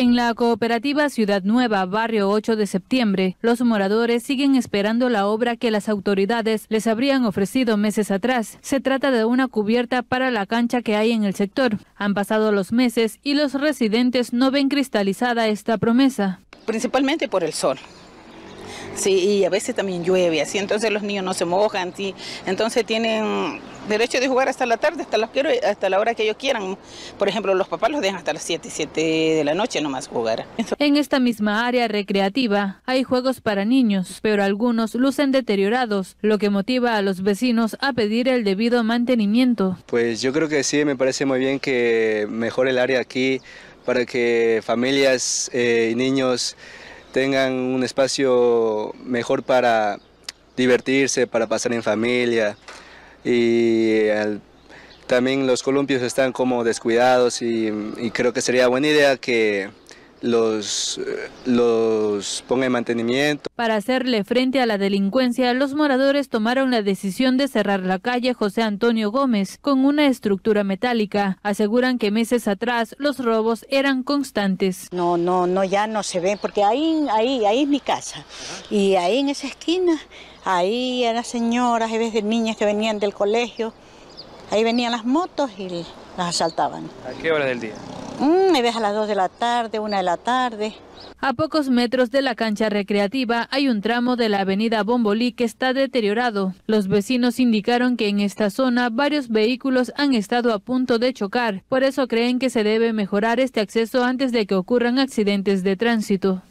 En la cooperativa Ciudad Nueva, barrio 8 de septiembre, los moradores siguen esperando la obra que las autoridades les habrían ofrecido meses atrás. Se trata de una cubierta para la cancha que hay en el sector. Han pasado los meses y los residentes no ven cristalizada esta promesa. Principalmente por el sol Sí, y a veces también llueve, así entonces los niños no se mojan, ¿sí? entonces tienen derecho de jugar hasta la tarde, hasta, los quiero, hasta la hora que ellos quieran. Por ejemplo, los papás los dejan hasta las 7, 7 de la noche nomás jugar. En esta misma área recreativa hay juegos para niños, pero algunos lucen deteriorados, lo que motiva a los vecinos a pedir el debido mantenimiento. Pues yo creo que sí, me parece muy bien que mejore el área aquí para que familias eh, y niños tengan un espacio mejor para divertirse, para pasar en familia. Y también los columpios están como descuidados y creo que sería buena idea que los, eh, los ponga mantenimiento. Para hacerle frente a la delincuencia, los moradores tomaron la decisión de cerrar la calle José Antonio Gómez con una estructura metálica. Aseguran que meses atrás los robos eran constantes. No, no, no, ya no se ve porque ahí, ahí, ahí es mi casa. Y ahí en esa esquina, ahí eran señoras, y veces niñas que venían del colegio. Ahí venían las motos y las asaltaban. ¿A qué hora del día? Mm, me deja a las 2 de la tarde, 1 de la tarde. A pocos metros de la cancha recreativa hay un tramo de la avenida Bombolí que está deteriorado. Los vecinos indicaron que en esta zona varios vehículos han estado a punto de chocar. Por eso creen que se debe mejorar este acceso antes de que ocurran accidentes de tránsito.